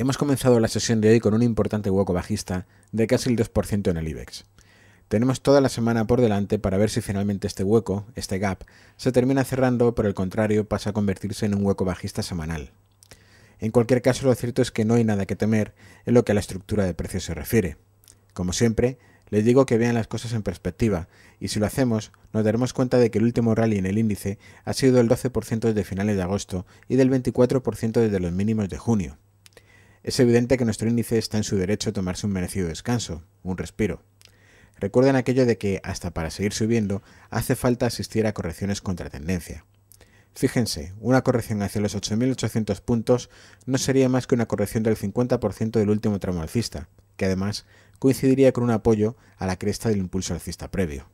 Hemos comenzado la sesión de hoy con un importante hueco bajista de casi el 2% en el IBEX. Tenemos toda la semana por delante para ver si finalmente este hueco, este gap, se termina cerrando o por el contrario pasa a convertirse en un hueco bajista semanal. En cualquier caso lo cierto es que no hay nada que temer en lo que a la estructura de precios se refiere. Como siempre, les digo que vean las cosas en perspectiva, y si lo hacemos, nos daremos cuenta de que el último rally en el índice ha sido del 12% desde finales de agosto y del 24% desde los mínimos de junio. Es evidente que nuestro índice está en su derecho a tomarse un merecido descanso, un respiro. Recuerden aquello de que, hasta para seguir subiendo, hace falta asistir a correcciones contra tendencia. Fíjense, una corrección hacia los 8.800 puntos no sería más que una corrección del 50% del último tramo alcista, que además coincidiría con un apoyo a la cresta del impulso alcista previo.